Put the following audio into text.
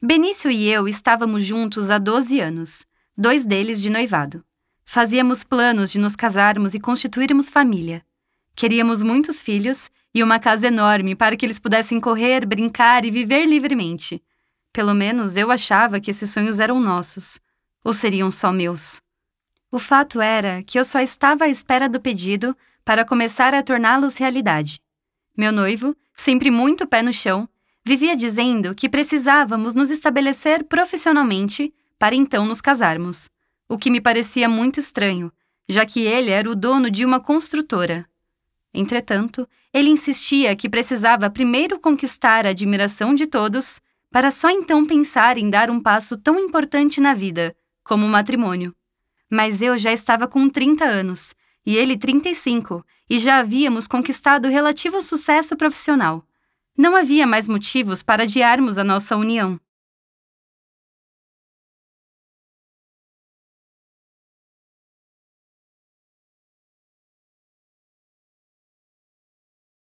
Benício e eu estávamos juntos há 12 anos, dois deles de noivado. Fazíamos planos de nos casarmos e constituirmos família. Queríamos muitos filhos e uma casa enorme para que eles pudessem correr, brincar e viver livremente. Pelo menos eu achava que esses sonhos eram nossos, ou seriam só meus. O fato era que eu só estava à espera do pedido para começar a torná-los realidade. Meu noivo, sempre muito pé no chão, vivia dizendo que precisávamos nos estabelecer profissionalmente para então nos casarmos, o que me parecia muito estranho, já que ele era o dono de uma construtora. Entretanto, ele insistia que precisava primeiro conquistar a admiração de todos para só então pensar em dar um passo tão importante na vida, como o matrimônio. Mas eu já estava com 30 anos, e ele 35, e já havíamos conquistado relativo sucesso profissional. Não havia mais motivos para adiarmos a nossa união.